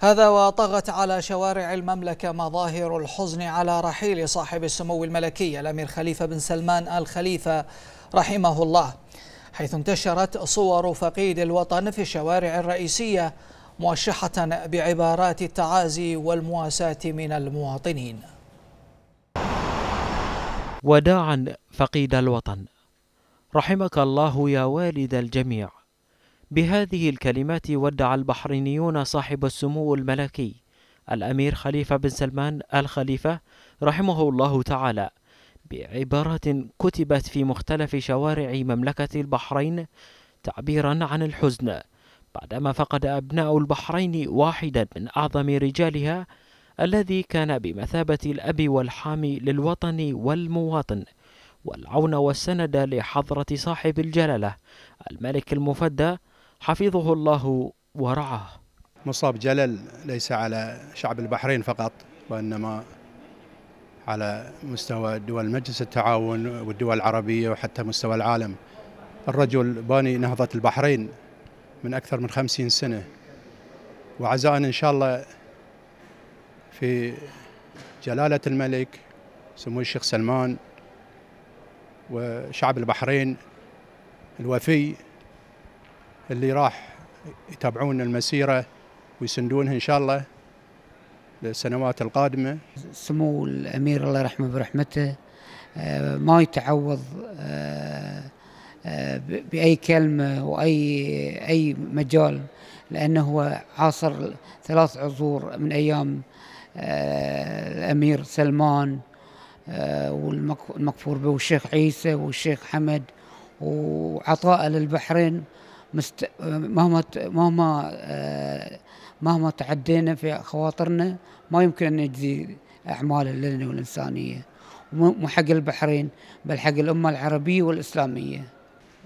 هذا وطغت على شوارع المملكة مظاهر الحزن على رحيل صاحب السمو الملكي الأمير خليفة بن سلمان آل خليفة رحمه الله حيث انتشرت صور فقيد الوطن في الشوارع الرئيسية موشحة بعبارات التعازي والمواساة من المواطنين وداعا فقيد الوطن رحمك الله يا والد الجميع بهذه الكلمات ودع البحرينيون صاحب السمو الملكي الأمير خليفة بن سلمان الخليفة رحمه الله تعالى بعبارات كتبت في مختلف شوارع مملكة البحرين تعبيرا عن الحزن بعدما فقد أبناء البحرين واحدا من أعظم رجالها الذي كان بمثابة الأب والحامي للوطن والمواطن والعون والسند لحضرة صاحب الجلالة الملك المفدى حفظه الله ورعاه مصاب جلل ليس على شعب البحرين فقط وإنما على مستوى دول مجلس التعاون والدول العربية وحتى مستوى العالم الرجل باني نهضة البحرين من أكثر من خمسين سنة وعزائنا إن شاء الله في جلالة الملك سمو الشيخ سلمان وشعب البحرين الوفي اللي راح يتابعون المسيرة ويسندونها إن شاء الله للسنوات القادمة سمو الأمير الله يرحمه برحمته آه، ما يتعوض آه، آه، باي كلمه واي اي مجال لانه هو عاصر ثلاث عصور من ايام الامير سلمان والمكفور به والشيخ عيسى والشيخ حمد وعطاء للبحرين مست... مهما مهما آه، مهما تعدينا في خواطرنا ما يمكن ان نجزي اعمال لنا والانسانيه مو حق البحرين بل حق الامه العربيه والاسلاميه.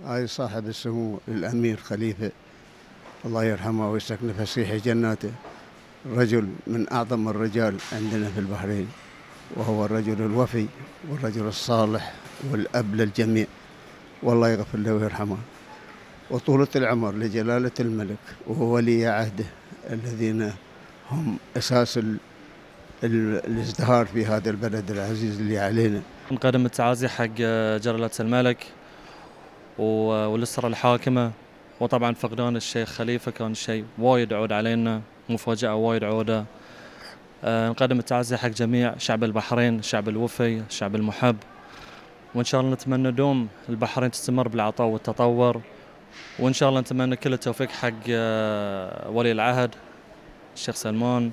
اي صاحب السمو الامير خليفه الله يرحمه ويسكن فسيح جناته رجل من اعظم الرجال عندنا في البحرين وهو الرجل الوفي والرجل الصالح والاب للجميع والله يغفر له ويرحمه. وطولة العمر لجلالة الملك وولي عهده الذين هم أساس الازدهار في هذا البلد العزيز اللي علينا نقدم التعازي حق آه، جلالة الملك آه، والأسرة الحاكمة وطبعا فقدان الشيخ خليفة كان شيء وايد عود علينا مفاجأة وايد عودة آه، نقدم التعازي حق جميع شعب البحرين الشعب الوفي الشعب المحب وإن شاء الله نتمنى دوم البحرين تستمر بالعطاء والتطور وان شاء الله نتمنى كل التوفيق حق آه، ولي العهد الشيخ سلمان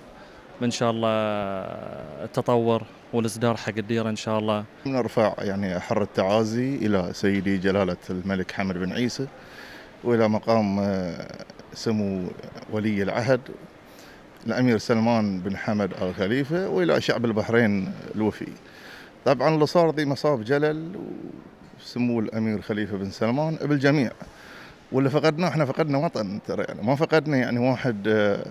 ان شاء الله آه، التطور والاصدار حق الديره ان شاء الله. نرفع يعني حر التعازي الى سيدي جلاله الملك حمد بن عيسى والى مقام آه، سمو ولي العهد الامير سلمان بن حمد ال خليفه والى شعب البحرين الوفي. طبعا اللي صار ذي مصاب جلل وسمو الامير خليفه بن سلمان بالجميع. ولا فقدناه احنا فقدنا وطن ترى يعني ما فقدنا يعني واحد آه،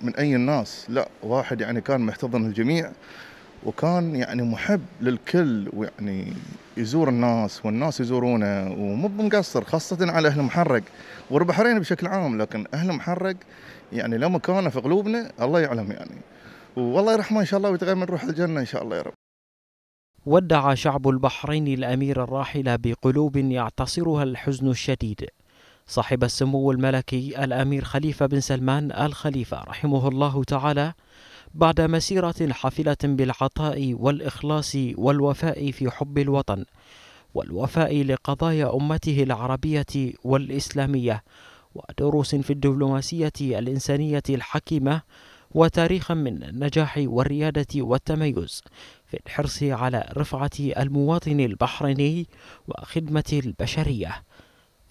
من اي الناس لا واحد يعني كان محتضن الجميع وكان يعني محب للكل ويعني يزور الناس والناس يزورونه ومو بمقصر خاصة على أهل محرق والبحرين بشكل عام لكن أهل محرق يعني له مكانه في قلوبنا الله يعلم يعني والله يرحمه إن شاء الله ويتغير روح الجنة إن شاء الله يا رب ودع شعب البحرين الأمير الراحل بقلوب يعتصرها الحزن الشديد صاحب السمو الملكي الأمير خليفة بن سلمان الخليفة رحمه الله تعالى بعد مسيرة حافلة بالعطاء والإخلاص والوفاء في حب الوطن والوفاء لقضايا أمته العربية والإسلامية ودروس في الدبلوماسية الإنسانية الحكيمة وتاريخا من النجاح والريادة والتميز في الحرص على رفعة المواطن البحريني وخدمة البشرية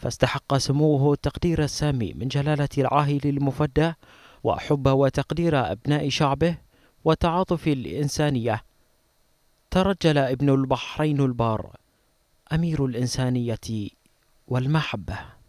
فاستحق سموه التقدير السامي من جلالة العاهل المفدى وحب وتقدير أبناء شعبه وتعاطف الإنسانية ترجل ابن البحرين البار أمير الإنسانية والمحبة